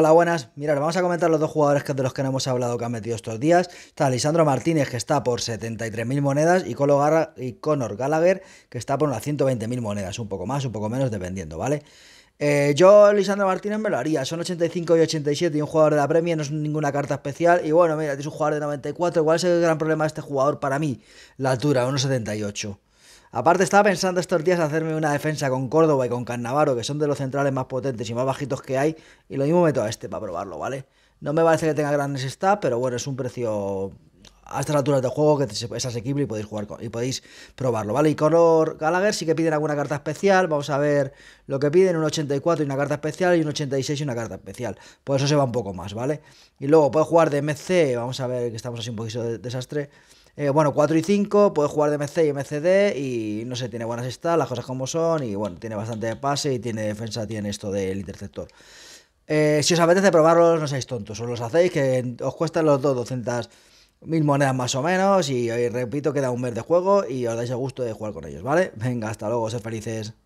Hola, buenas. mira vamos a comentar los dos jugadores que, de los que no hemos hablado que han metido estos días. Está Lisandro Martínez, que está por 73.000 monedas, y, Conor Gallagher, que está por unas 120.000 monedas, un poco más, un poco menos, dependiendo, ¿vale? Eh, yo, Lisandro Martínez, me lo haría. Son 85 y 87 y un jugador de la Premier no es ninguna carta especial. Y bueno, mira, es un jugador de 94. Igual es el gran problema de este jugador para mí, la altura, 1,78. Aparte, estaba pensando estos días hacerme una defensa con Córdoba y con Carnavaro, que son de los centrales más potentes y más bajitos que hay, y lo mismo meto a este para probarlo, ¿vale? No me parece que tenga grandes stats, pero bueno, es un precio a estas alturas de juego que es asequible y podéis jugar y podéis probarlo, ¿vale? Y Conor Gallagher sí que piden alguna carta especial, vamos a ver lo que piden, un 84 y una carta especial y un 86 y una carta especial, por pues eso se va un poco más, ¿vale? Y luego puedo jugar de MC, vamos a ver que estamos así un poquito de desastre. Eh, bueno, 4 y 5, puede jugar de MC y MCD y no sé, tiene buenas stats, las cosas como son y bueno, tiene bastante pase y tiene defensa, tiene esto del interceptor. Eh, si os apetece probarlos, no seáis tontos, os los hacéis que os cuestan los dos 200 mil monedas más o menos y hoy eh, repito queda un mes de juego y os dais el gusto de jugar con ellos, ¿vale? Venga, hasta luego, sed felices.